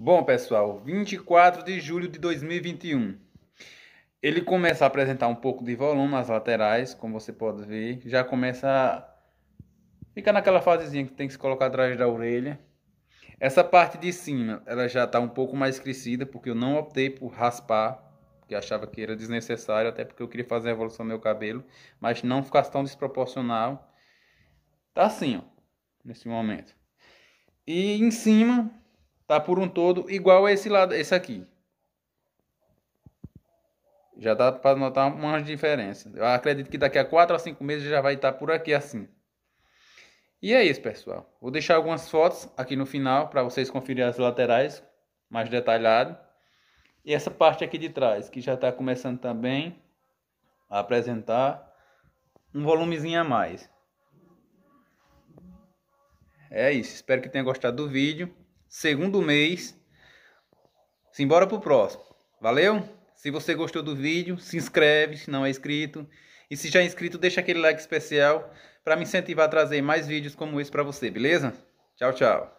Bom, pessoal, 24 de julho de 2021. Ele começa a apresentar um pouco de volume nas laterais, como você pode ver. Já começa a ficar naquela fasezinha que tem que se colocar atrás da orelha. Essa parte de cima, ela já está um pouco mais crescida, porque eu não optei por raspar, porque achava que era desnecessário, até porque eu queria fazer a evolução do meu cabelo, mas não ficasse tão desproporcional. Tá assim, ó, nesse momento. E em cima, tá por um todo igual a esse lado, esse aqui. Já dá para notar uma diferença. Eu acredito que daqui a 4 a 5 meses já vai estar tá por aqui assim. E é isso, pessoal. Vou deixar algumas fotos aqui no final para vocês conferirem as laterais mais detalhado. E essa parte aqui de trás, que já está começando também a apresentar um volumezinho a mais. É isso, espero que tenha gostado do vídeo segundo mês. Simbora pro próximo. Valeu? Se você gostou do vídeo, se inscreve se não é inscrito. E se já é inscrito, deixa aquele like especial para me incentivar a trazer mais vídeos como esse para você, beleza? Tchau, tchau.